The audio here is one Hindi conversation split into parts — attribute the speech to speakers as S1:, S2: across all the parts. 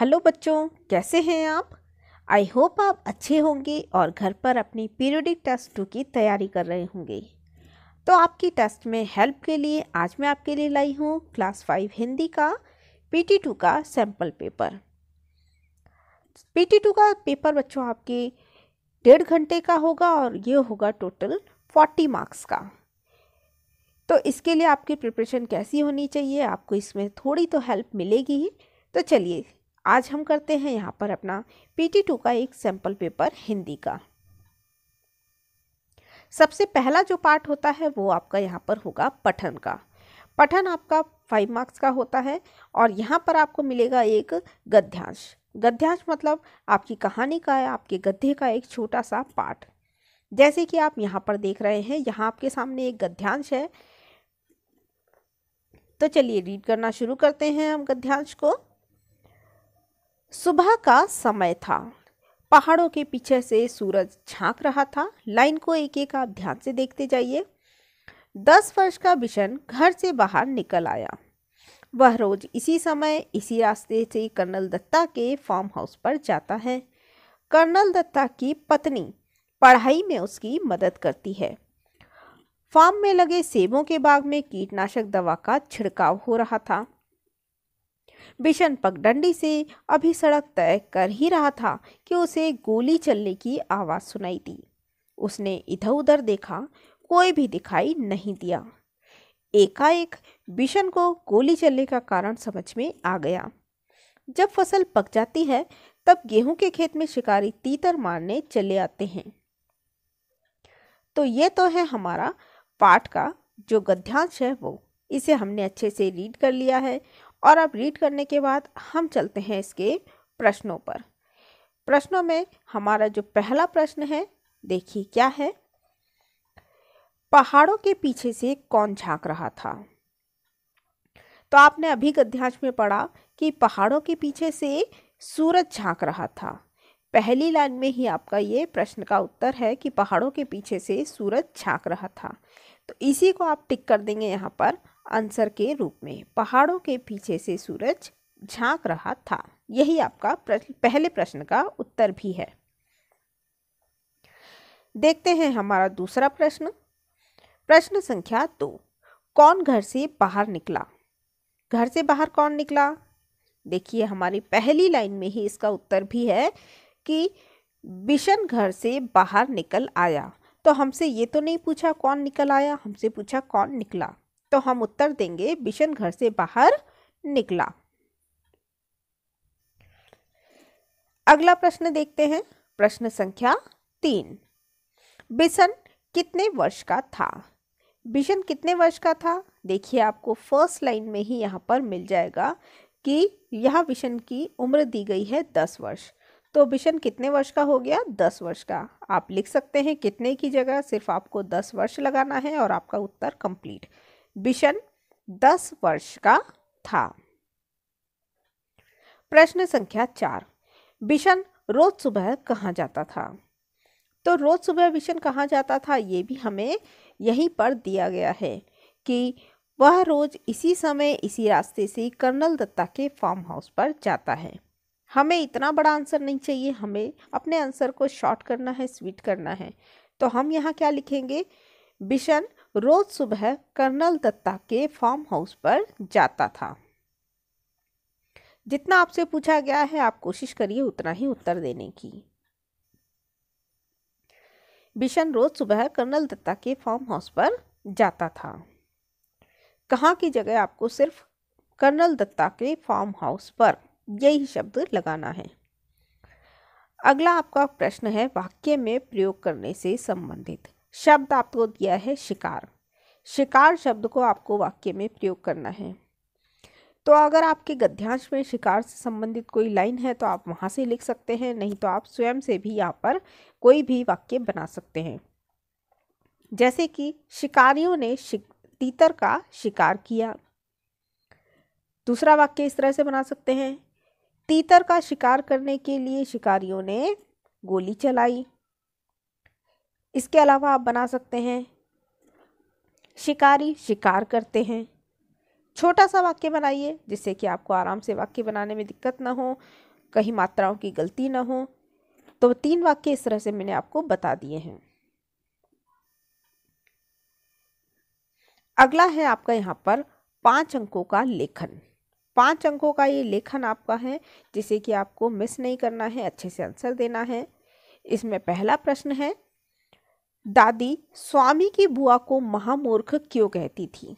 S1: हेलो बच्चों कैसे हैं आप आई होप आप अच्छे होंगे और घर पर अपनी पीरियडिक टेस्ट टू की तैयारी कर रहे होंगे तो आपकी टेस्ट में हेल्प के लिए आज मैं आपके लिए लाई हूँ क्लास फाइव हिंदी का पीटी टू का सैम्पल पेपर पीटी टू का पेपर बच्चों आपके डेढ़ घंटे का होगा और ये होगा टोटल फोर्टी मार्क्स का तो इसके लिए आपकी प्रिपरेशन कैसी होनी चाहिए आपको इसमें थोड़ी तो हेल्प मिलेगी ही तो चलिए आज हम करते हैं यहाँ पर अपना पीटी टू का एक सैम्पल पेपर हिंदी का सबसे पहला जो पार्ट होता है वो आपका यहाँ पर होगा पठन का पठन आपका फाइव मार्क्स का होता है और यहाँ पर आपको मिलेगा एक गद्यांश गद्यांश मतलब आपकी कहानी का है आपके गद्य का एक छोटा सा पार्ट जैसे कि आप यहाँ पर देख रहे हैं यहाँ आपके सामने एक गद्यांश है तो चलिए रीड करना शुरू करते हैं हम गद्यांश को सुबह का समय था पहाड़ों के पीछे से सूरज झांक रहा था लाइन को एक एक आप ध्यान से देखते जाइए दस वर्ष का बिशन घर से बाहर निकल आया वह रोज इसी समय इसी रास्ते से कर्नल दत्ता के फार्म हाउस पर जाता है कर्नल दत्ता की पत्नी पढ़ाई में उसकी मदद करती है फार्म में लगे सेबों के बाग में कीटनाशक दवा का छिड़काव हो रहा था बिशन पगडंडी से अभी सड़क तय कर ही रहा था कि उसे गोली चलने की आवाज़ सुनाई दी उसने इधर उधर देखा कोई भी दिखाई नहीं दिया एकाएक बिशन को गोली चलने का कारण समझ में आ गया जब फसल पक जाती है तब गेहूं के खेत में शिकारी तीतर मारने चले आते हैं तो ये तो है हमारा पाठ का जो गद्यांश है वो इसे हमने अच्छे से रीड कर लिया है और अब रीड करने के बाद हम चलते हैं इसके प्रश्नों पर प्रश्नों में हमारा जो पहला प्रश्न है देखिए क्या है पहाड़ों के पीछे से कौन झांक रहा था तो आपने अभी गध्यांश में पढ़ा कि पहाड़ों के पीछे से सूरज झांक रहा था पहली लाइन में ही आपका ये प्रश्न का उत्तर है कि पहाड़ों के पीछे से सूरज झांक रहा था तो इसी को आप टिक कर देंगे यहाँ पर आंसर के रूप में पहाड़ों के पीछे से सूरज झांक रहा था यही आपका प्रश्न पहले प्रश्न का उत्तर भी है देखते हैं हमारा दूसरा प्रश्न प्रश्न संख्या दो कौन घर से बाहर निकला घर से बाहर कौन निकला देखिए हमारी पहली लाइन में ही इसका उत्तर भी है कि बिशन घर से बाहर निकल आया तो हमसे ये तो नहीं पूछा कौन निकल आया हमसे पूछा कौन निकला तो हम उत्तर देंगे बिशन घर से बाहर निकला अगला प्रश्न देखते हैं प्रश्न संख्या तीन बिशन कितने वर्ष का था बिशन कितने वर्ष का था देखिए आपको फर्स्ट लाइन में ही यहाँ पर मिल जाएगा कि यह बिशन की उम्र दी गई है दस वर्ष तो बिशन कितने वर्ष का हो गया दस वर्ष का आप लिख सकते हैं कितने की जगह सिर्फ आपको दस वर्ष लगाना है और आपका उत्तर कंप्लीट बिशन दस वर्ष का था प्रश्न संख्या चार बिशन रोज सुबह कहाँ जाता था तो रोज सुबह बिशन कहाँ जाता था ये भी हमें यहीं पर दिया गया है कि वह रोज इसी समय इसी रास्ते से कर्नल दत्ता के फार्म हाउस पर जाता है हमें इतना बड़ा आंसर नहीं चाहिए हमें अपने आंसर को शॉर्ट करना है स्वीट करना है तो हम यहाँ क्या लिखेंगे बिशन रोज़ सुबह कर्नल दत्ता के फार्म हाउस पर जाता था जितना आपसे पूछा गया है आप कोशिश करिए उतना ही उत्तर देने की बिशन रोज सुबह कर्नल दत्ता के फार्म हाउस पर जाता था कहाँ की जगह आपको सिर्फ कर्नल दत्ता के फार्म हाउस पर यही शब्द लगाना है अगला आपका प्रश्न है वाक्य में प्रयोग करने से संबंधित शब्द આપ્યો દિયા હૈ શિકાર શિકાર શબ્દ કો આપકો વાક્ય મેં પ્રયુગ karna hai તો અગર આપકે ગદ્યાશ મેં શિકાર સે સંબંધિત કોઈ લાઈન હે તો આપ વહા સે લિખ સકતે હે નહીં તો આપ સ્વયમ સે ભી યહ પર કોઈ ભી વાક્ય બના સકતે હે જૈસે કી શિકારીઓ ને તીતર કા શિકાર કિયા દૂસરા વાક્ય ઇસ તરહ સે બના સકતે હે તીતર કા શિકાર karne ke liye shikariyon ne goli chalayi इसके अलावा आप बना सकते हैं शिकारी शिकार करते हैं छोटा सा वाक्य बनाइए जिससे कि आपको आराम से वाक्य बनाने में दिक्कत ना हो कहीं मात्राओं की गलती ना हो तो तीन वाक्य इस तरह से मैंने आपको बता दिए हैं अगला है आपका यहाँ पर पाँच अंकों का लेखन पाँच अंकों का ये लेखन आपका है जिसे कि आपको मिस नहीं करना है अच्छे से आंसर देना है इसमें पहला प्रश्न है दादी स्वामी की बुआ को महामूर्ख क्यों कहती थी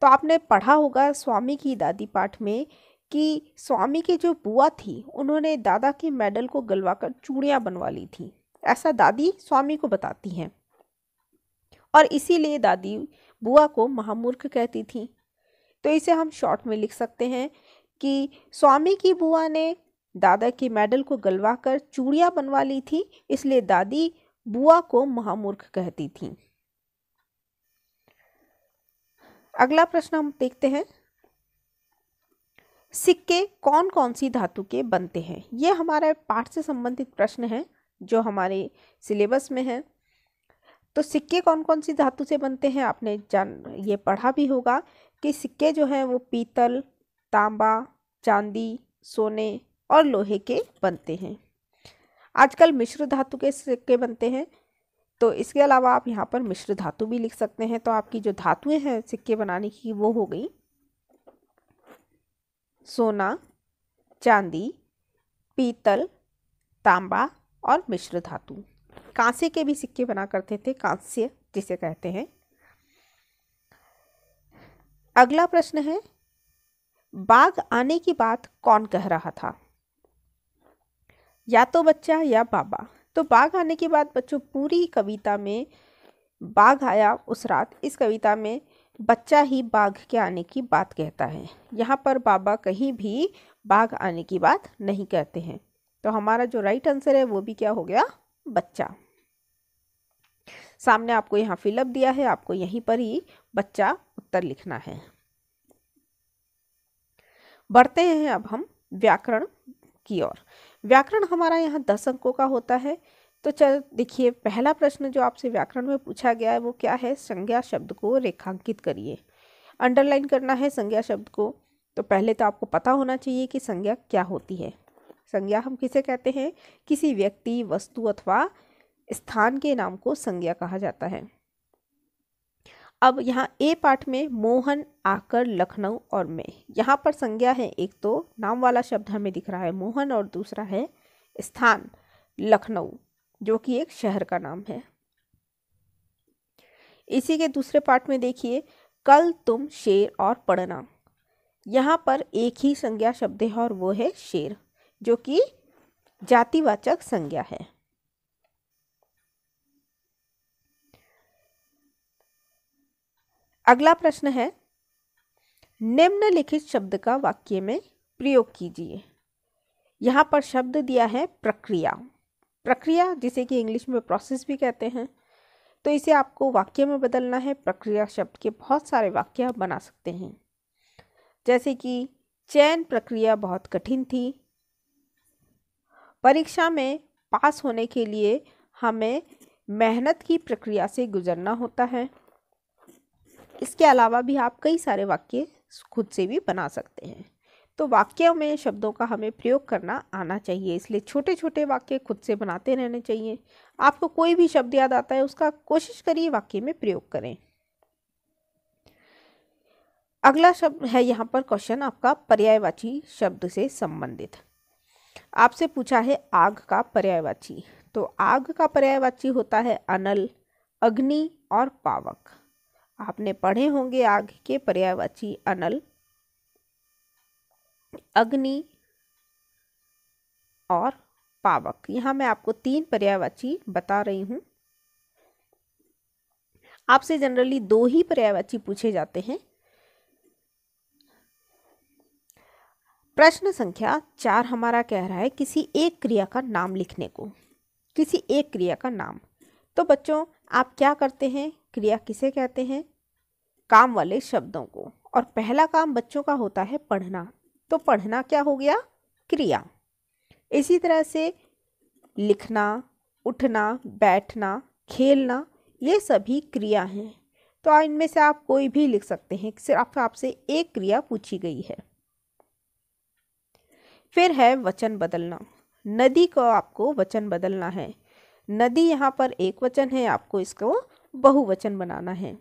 S1: तो आपने पढ़ा होगा स्वामी की दादी पाठ में कि स्वामी की जो बुआ थी उन्होंने दादा के मेडल को गलवाकर चूड़ियाँ बनवा ली थी ऐसा दादी स्वामी को बताती हैं और इसीलिए दादी बुआ को महामूर्ख कहती थी तो इसे हम शॉर्ट में लिख सकते हैं कि स्वामी की बुआ ने दादा के मेडल को गलवा कर चूड़ियाँ बनवा ली थी इसलिए दादी बुआ को महामूर्ख कहती थी अगला प्रश्न हम देखते हैं सिक्के कौन कौन सी धातु के बनते हैं ये हमारा पाठ से संबंधित प्रश्न है जो हमारे सिलेबस में है तो सिक्के कौन कौन सी धातु से बनते हैं आपने जान ये पढ़ा भी होगा कि सिक्के जो हैं वो पीतल तांबा चांदी सोने और लोहे के बनते हैं आजकल मिश्र धातु के सिक्के बनते हैं तो इसके अलावा आप यहाँ पर मिश्र धातु भी लिख सकते हैं तो आपकी जो धातुएं हैं सिक्के बनाने की वो हो गई सोना चांदी पीतल तांबा और मिश्र धातु कांसे के भी सिक्के बना करते थे कांस्य जिसे कहते हैं अगला प्रश्न है बाघ आने की बात कौन कह रहा था या तो बच्चा या बाबा तो बाघ आने के बाद बच्चों पूरी कविता में बाघ आया उस रात इस कविता में बच्चा ही बाघ के आने की बात कहता है यहाँ पर बाबा कहीं भी बाघ आने की बात नहीं कहते हैं तो हमारा जो राइट आंसर है वो भी क्या हो गया बच्चा सामने आपको यहाँ फिलअप दिया है आपको यहीं पर ही बच्चा उत्तर लिखना है बढ़ते हैं अब हम व्याकरण की ओर व्याकरण हमारा यहाँ दस अंकों का होता है तो चल देखिए पहला प्रश्न जो आपसे व्याकरण में पूछा गया है वो क्या है संज्ञा शब्द को रेखांकित करिए अंडरलाइन करना है संज्ञा शब्द को तो पहले तो आपको पता होना चाहिए कि संज्ञा क्या होती है संज्ञा हम किसे कहते हैं किसी व्यक्ति वस्तु अथवा स्थान के नाम को संज्ञा कहा जाता है अब यहाँ ए पाठ में मोहन आकर लखनऊ और मैं यहाँ पर संज्ञा है एक तो नाम वाला शब्द हमें दिख रहा है मोहन और दूसरा है स्थान लखनऊ जो कि एक शहर का नाम है इसी के दूसरे पाठ में देखिए कल तुम शेर और पढ़ना यहाँ पर एक ही संज्ञा शब्द है और वो है शेर जो कि जातिवाचक संज्ञा है अगला प्रश्न है निम्नलिखित शब्द का वाक्य में प्रयोग कीजिए यहाँ पर शब्द दिया है प्रक्रिया प्रक्रिया जिसे कि इंग्लिश में प्रोसेस भी कहते हैं तो इसे आपको वाक्य में बदलना है प्रक्रिया शब्द के बहुत सारे वाक्य आप बना सकते हैं जैसे कि चयन प्रक्रिया बहुत कठिन थी परीक्षा में पास होने के लिए हमें मेहनत की प्रक्रिया से गुजरना होता है इसके अलावा भी आप कई सारे वाक्य खुद से भी बना सकते हैं तो वाक्यों में शब्दों का हमें प्रयोग करना आना चाहिए इसलिए छोटे छोटे वाक्य खुद से बनाते रहने चाहिए आपको कोई भी शब्द याद आता है उसका कोशिश करिए वाक्य में प्रयोग करें अगला शब्द है यहाँ पर क्वेश्चन आपका पर्यायवाची शब्द से संबंधित आपसे पूछा है आग का पर्यायवाची तो आग का पर्यायवाची होता है अनल अग्नि और पावक आपने पढ़े होंगे आग के पर्यायवाची अनल अग्नि और पावक यहाँ मैं आपको तीन पर्यायवाची बता रही हूँ आपसे जनरली दो ही पर्यायवाची पूछे जाते हैं प्रश्न संख्या चार हमारा कह रहा है किसी एक क्रिया का नाम लिखने को किसी एक क्रिया का नाम तो बच्चों आप क्या करते हैं क्रिया किसे कहते हैं काम वाले शब्दों को और पहला काम बच्चों का होता है पढ़ना तो पढ़ना क्या हो गया क्रिया इसी तरह से लिखना उठना बैठना खेलना ये सभी क्रिया हैं तो इनमें से आप कोई भी लिख सकते हैं सिर्फ आपसे एक क्रिया पूछी गई है फिर है वचन बदलना नदी को आपको वचन बदलना है नदी यहाँ पर एक वचन है आपको इसको बहुवचन बनाना है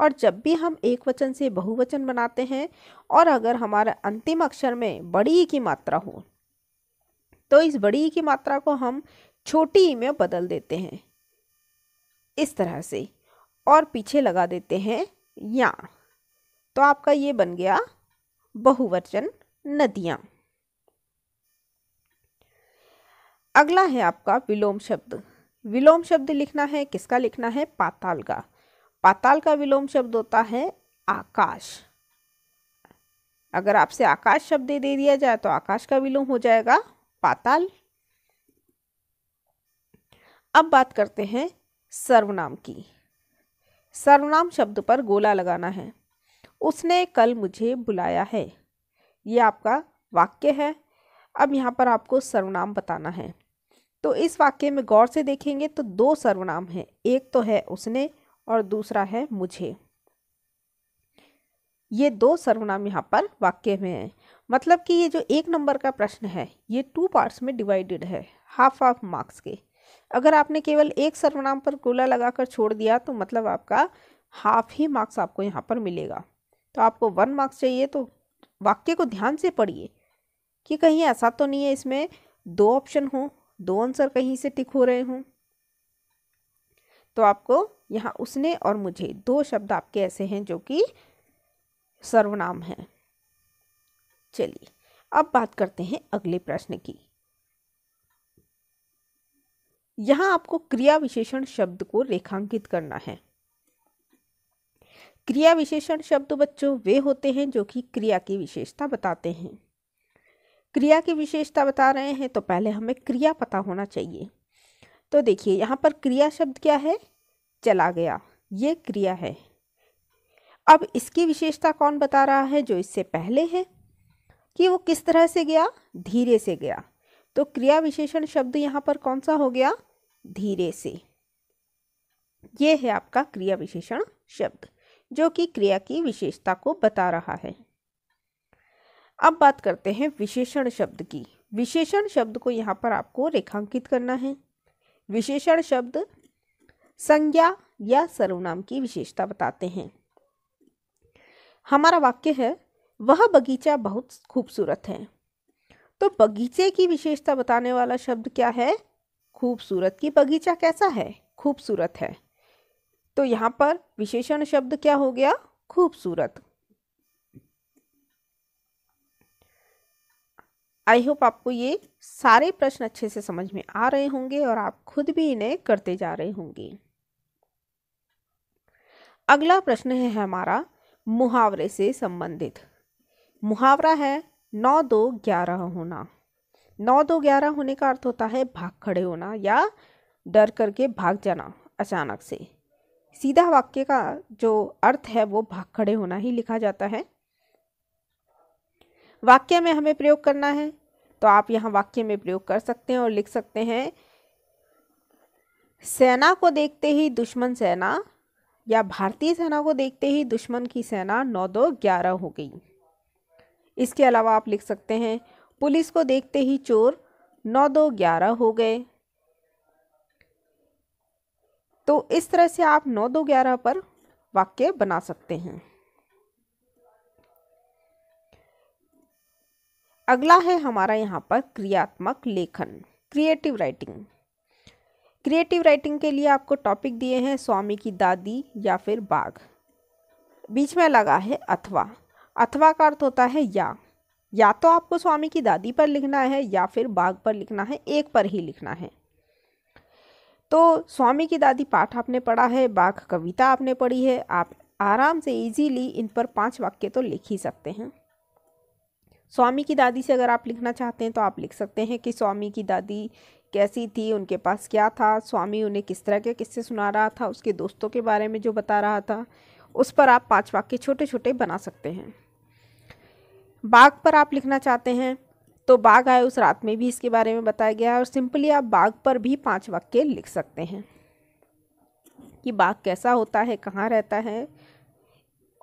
S1: और जब भी हम एक वचन से बहुवचन बनाते हैं और अगर हमारे अंतिम अक्षर में बड़ी की मात्रा हो तो इस बड़ी की मात्रा को हम छोटी ई में बदल देते हैं इस तरह से और पीछे लगा देते हैं या तो आपका ये बन गया बहुवचन नदियाँ अगला है आपका विलोम शब्द विलोम शब्द लिखना है किसका लिखना है पाताल का पाताल का विलोम शब्द होता है आकाश अगर आपसे आकाश शब्द दे दिया जाए तो आकाश का विलोम हो जाएगा पाताल अब बात करते हैं सर्वनाम की सर्वनाम शब्द पर गोला लगाना है उसने कल मुझे बुलाया है ये आपका वाक्य है अब यहाँ पर आपको सर्वनाम बताना है तो इस वाक्य में गौर से देखेंगे तो दो सर्वनाम हैं एक तो है उसने और दूसरा है मुझे ये दो सर्वनाम यहाँ पर वाक्य में है मतलब कि ये जो एक नंबर का प्रश्न है ये टू पार्ट्स में डिवाइडेड है हाफ हाफ मार्क्स के अगर आपने केवल एक सर्वनाम पर गोला लगाकर छोड़ दिया तो मतलब आपका हाफ ही मार्क्स आपको यहाँ पर मिलेगा तो आपको वन मार्क्स चाहिए तो वाक्य को ध्यान से पढ़िए कि कहीं ऐसा तो नहीं है इसमें दो ऑप्शन हों दो आंसर कहीं से टिक हो रहे हों तो आपको यहाँ उसने और मुझे दो शब्द आपके ऐसे हैं जो कि सर्वनाम हैं चलिए अब बात करते हैं अगले प्रश्न की यहाँ आपको क्रिया विशेषण शब्द को रेखांकित करना है क्रिया विशेषण शब्द बच्चों वे होते हैं जो कि क्रिया की विशेषता बताते हैं क्रिया की विशेषता बता रहे हैं तो पहले हमें क्रिया पता होना चाहिए तो देखिए यहाँ पर क्रिया शब्द क्या है चला गया ये क्रिया है अब इसकी विशेषता कौन बता रहा है जो इससे पहले है कि वो किस तरह से गया धीरे से गया तो क्रिया विशेषण शब्द यहाँ पर कौन सा हो गया धीरे से ये है आपका क्रिया विशेषण शब्द जो कि क्रिया की विशेषता को बता रहा है अब बात करते हैं विशेषण शब्द की विशेषण शब्द को यहाँ पर आपको रेखांकित करना है विशेषण शब्द संज्ञा या सर्वनाम की विशेषता बताते हैं हमारा वाक्य है वह बगीचा बहुत खूबसूरत है तो बगीचे की विशेषता बताने वाला शब्द क्या है खूबसूरत की बगीचा कैसा है खूबसूरत है तो यहाँ पर विशेषण शब्द क्या हो गया खूबसूरत आई होप आपको ये सारे प्रश्न अच्छे से समझ में आ रहे होंगे और आप खुद भी इन्हें करते जा रहे होंगे अगला प्रश्न है हमारा मुहावरे से संबंधित मुहावरा है नौ दो ग्यारह होना नौ दो ग्यारह होने का अर्थ होता है भाग खड़े होना या डर करके भाग जाना अचानक से सीधा वाक्य का जो अर्थ है वो भाग खड़े होना ही लिखा जाता है वाक्य में हमें प्रयोग करना है तो आप यहाँ वाक्य में प्रयोग कर सकते हैं और लिख सकते हैं सेना को देखते ही दुश्मन सेना या भारतीय सेना को देखते ही दुश्मन की सेना नौ दो ग्यारह हो गई इसके अलावा आप लिख सकते हैं पुलिस को देखते ही चोर नौ दो ग्यारह हो गए तो इस तरह से आप नौ दो ग्यारह पर वाक्य बना सकते हैं अगला है हमारा यहाँ पर क्रियात्मक लेखन क्रिएटिव राइटिंग क्रिएटिव राइटिंग के लिए आपको टॉपिक दिए हैं स्वामी की दादी या फिर बाघ बीच में लगा है अथवा अथवा का अर्थ होता है या या तो आपको स्वामी की दादी पर लिखना है या फिर बाघ पर लिखना है एक पर ही लिखना है तो स्वामी की दादी पाठ आपने पढ़ा है बाघ कविता आपने पढ़ी है आप आराम से इजीली इन पर पांच वाक्य तो लिख ही सकते हैं स्वामी की दादी से अगर आप लिखना चाहते हैं तो आप लिख सकते हैं कि स्वामी की दादी कैसी थी उनके पास क्या था स्वामी उन्हें किस तरह के किस्से सुना रहा था उसके दोस्तों के बारे में जो बता रहा था उस पर आप पाँच वाक्य छोटे छोटे बना सकते हैं बाघ पर आप लिखना चाहते हैं तो बाघ आए उस रात में भी इसके बारे में बताया गया है और सिंपली आप बाघ पर भी पाँच वाक्य लिख सकते हैं कि बाघ कैसा होता है कहाँ रहता है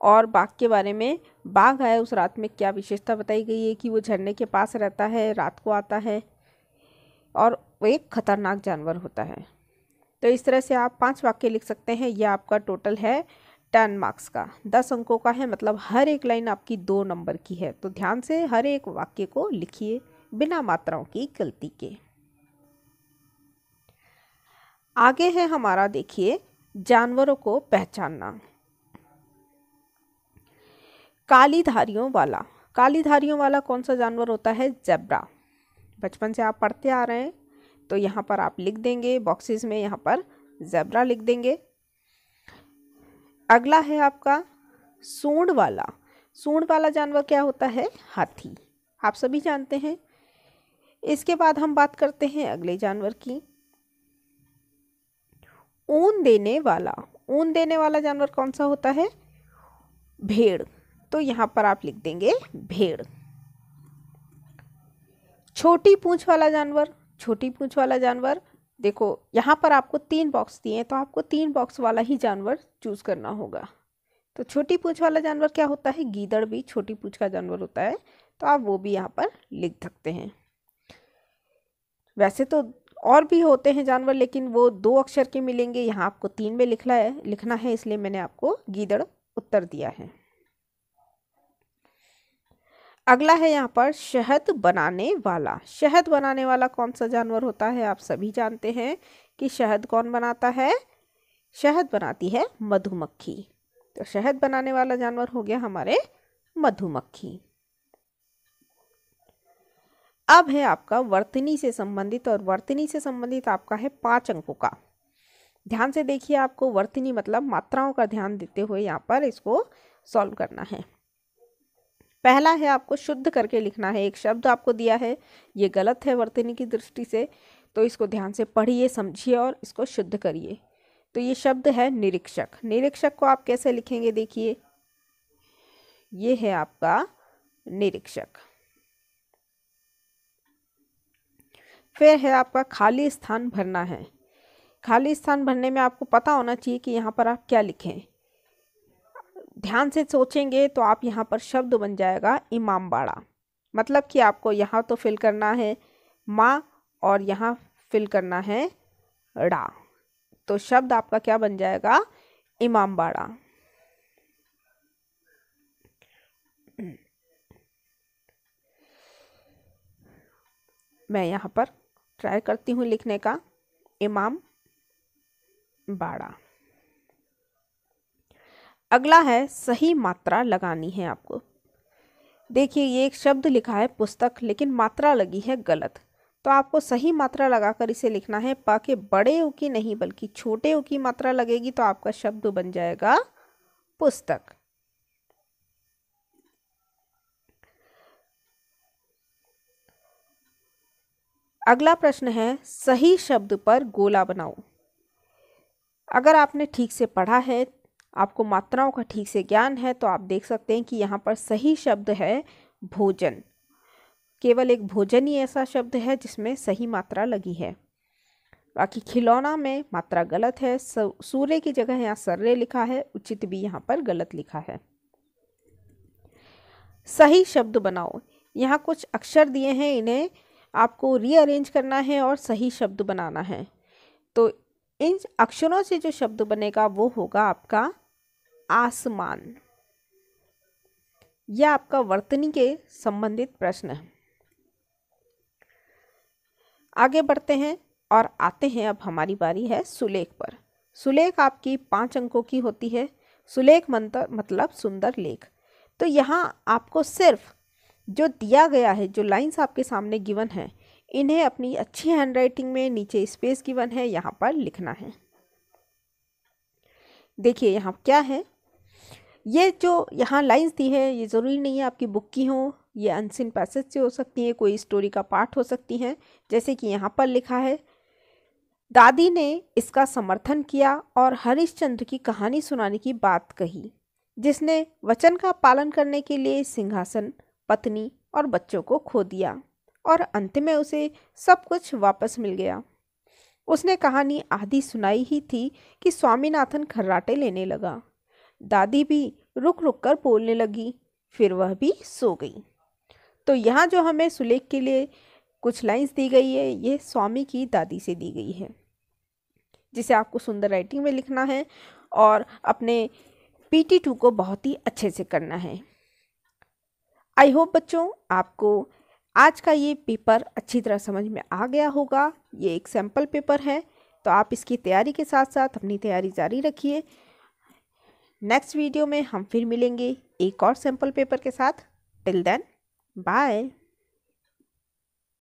S1: और बाघ के बारे में बाघ आया उस रात में क्या विशेषता बताई गई है कि वो झरने के पास रहता है रात को आता है और वो एक खतरनाक जानवर होता है तो इस तरह से आप पांच वाक्य लिख सकते हैं यह आपका टोटल है टेन मार्क्स का दस अंकों का है मतलब हर एक लाइन आपकी दो नंबर की है तो ध्यान से हर एक वाक्य को लिखिए बिना मात्राओं की गलती के आगे है हमारा देखिए जानवरों को पहचानना काली धारियों वाला काली धारियों वाला कौन सा जानवर होता है जेब्रा बचपन से आप पढ़ते आ रहे हैं तो यहाँ पर आप लिख देंगे बॉक्सेस में यहाँ पर जेब्रा लिख देंगे अगला है आपका सूंड वाला सूंड वाला जानवर क्या होता है हाथी आप सभी जानते हैं इसके बाद हम बात करते हैं अगले जानवर की ऊन देने वाला ऊन देने वाला जानवर कौन सा होता है भेड़ तो यहाँ पर आप लिख देंगे भेड़ छोटी पूंछ वाला जानवर छोटी पूंछ वाला जानवर देखो यहाँ पर आपको तीन बॉक्स दिए हैं तो आपको तीन बॉक्स वाला ही जानवर चूज़ करना होगा तो छोटी पूंछ वाला जानवर क्या होता है गीदड़ भी छोटी पूंछ का जानवर होता है तो आप वो भी यहाँ पर लिख सकते हैं वैसे तो और भी होते हैं जानवर लेकिन वो दो अक्षर के मिलेंगे यहाँ आपको तीन में लिखना है लिखना है इसलिए मैंने आपको गीदड़ उत्तर दिया है अगला है यहाँ पर शहद बनाने वाला शहद बनाने वाला कौन सा जानवर होता है आप सभी जानते हैं कि शहद कौन बनाता है शहद बनाती है मधुमक्खी तो शहद बनाने वाला जानवर हो गया हमारे मधुमक्खी अब है आपका वर्तनी से संबंधित और वर्तनी से संबंधित आपका है पांच अंकों का ध्यान से देखिए आपको वर्तनी मतलब मात्राओं का ध्यान देते हुए यहाँ पर इसको सॉल्व करना है पहला है आपको शुद्ध करके लिखना है एक शब्द आपको दिया है ये गलत है वर्तनी की दृष्टि से तो इसको ध्यान से पढ़िए समझिए और इसको शुद्ध करिए तो ये शब्द है निरीक्षक निरीक्षक को आप कैसे लिखेंगे देखिए ये है आपका निरीक्षक फिर है आपका खाली स्थान भरना है खाली स्थान भरने में आपको पता होना चाहिए कि यहाँ पर आप क्या लिखें ध्यान से सोचेंगे तो आप यहाँ पर शब्द बन जाएगा इमामबाड़ा मतलब कि आपको यहाँ तो फिल करना है माँ और यहाँ फिल करना है ड़ा तो शब्द आपका क्या बन जाएगा इमामबाड़ा मैं यहाँ पर ट्राई करती हूँ लिखने का इमाम बाड़ा अगला है सही मात्रा लगानी है आपको देखिए ये एक शब्द लिखा है पुस्तक लेकिन मात्रा लगी है गलत तो आपको सही मात्रा लगाकर इसे लिखना है प के बड़े उ की नहीं बल्कि छोटे उ की मात्रा लगेगी तो आपका शब्द बन जाएगा पुस्तक अगला प्रश्न है सही शब्द पर गोला बनाओ अगर आपने ठीक से पढ़ा है आपको मात्राओं का ठीक से ज्ञान है तो आप देख सकते हैं कि यहाँ पर सही शब्द है भोजन केवल एक भोजन ही ऐसा शब्द है जिसमें सही मात्रा लगी है बाकी खिलौना में मात्रा गलत है सूर्य की जगह यहाँ सर्रे लिखा है उचित भी यहाँ पर गलत लिखा है सही शब्द बनाओ यहाँ कुछ अक्षर दिए हैं इन्हें आपको रीअरेंज करना है और सही शब्द बनाना है तो इन अक्षरों से जो शब्द बनेगा वो होगा आपका आसमान यह आपका वर्तनी के संबंधित प्रश्न है आगे बढ़ते हैं और आते हैं अब हमारी बारी है सुलेख पर सुलेख आपकी पांच अंकों की होती है सुलेख मंत्र मतलब सुंदर लेख तो यहाँ आपको सिर्फ जो दिया गया है जो लाइंस आपके सामने गिवन है इन्हें अपनी अच्छी हैंडराइटिंग में नीचे स्पेस गिवन है यहाँ पर लिखना है देखिए यहाँ क्या है ये जो यहाँ लाइंस दी है ये ज़रूरी नहीं है आपकी बुक की हों ये अनसिन पैसेज से हो सकती हैं कोई स्टोरी का पार्ट हो सकती हैं जैसे कि यहाँ पर लिखा है दादी ने इसका समर्थन किया और हरिश्चंद्र की कहानी सुनाने की बात कही जिसने वचन का पालन करने के लिए सिंहासन पत्नी और बच्चों को खो दिया और अंत में उसे सब कुछ वापस मिल गया उसने कहानी आधी सुनाई ही थी कि स्वामीनाथन खर्राटे लेने लगा दादी भी रुक रुक कर बोलने लगी फिर वह भी सो गई तो यहाँ जो हमें सुलेख के लिए कुछ लाइंस दी गई है ये स्वामी की दादी से दी गई है जिसे आपको सुंदर राइटिंग में लिखना है और अपने पी टी टू को बहुत ही अच्छे से करना है आई होप बच्चों आपको आज का ये पेपर अच्छी तरह समझ में आ गया होगा ये एक सैम्पल पेपर है तो आप इसकी तैयारी के साथ साथ अपनी तैयारी जारी रखिए नेक्स्ट वीडियो में हम फिर मिलेंगे एक और सैम्पल पेपर के साथ टिल देन बाय